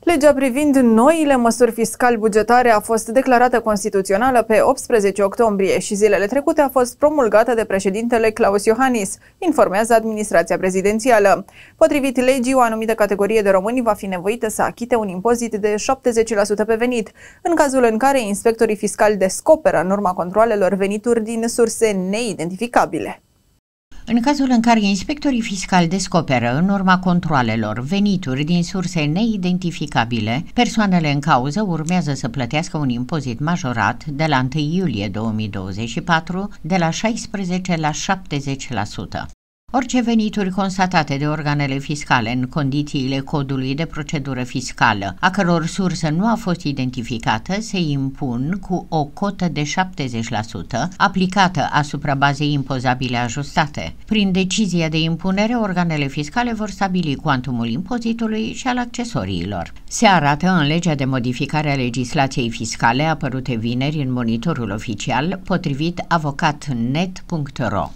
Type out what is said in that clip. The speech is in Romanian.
Legea privind noile măsuri fiscal-bugetare a fost declarată constituțională pe 18 octombrie și zilele trecute a fost promulgată de președintele Claus Iohannis, informează administrația prezidențială. Potrivit legii, o anumită categorie de români va fi nevoită să achite un impozit de 70% pe venit, în cazul în care inspectorii fiscali descoperă în urma controalelor venituri din surse neidentificabile. În cazul în care inspectorii fiscali descoperă, în urma controalelor, venituri din surse neidentificabile, persoanele în cauză urmează să plătească un impozit majorat de la 1 iulie 2024 de la 16 la 70%. Orice venituri constatate de organele fiscale în condițiile codului de procedură fiscală, a căror sursă nu a fost identificată, se impun cu o cotă de 70% aplicată asupra bazei impozabile ajustate. Prin decizia de impunere, organele fiscale vor stabili cuantumul impozitului și al accesoriilor. Se arată în legea de modificare a legislației fiscale apărute vineri în monitorul oficial, potrivit avocatnet.ro.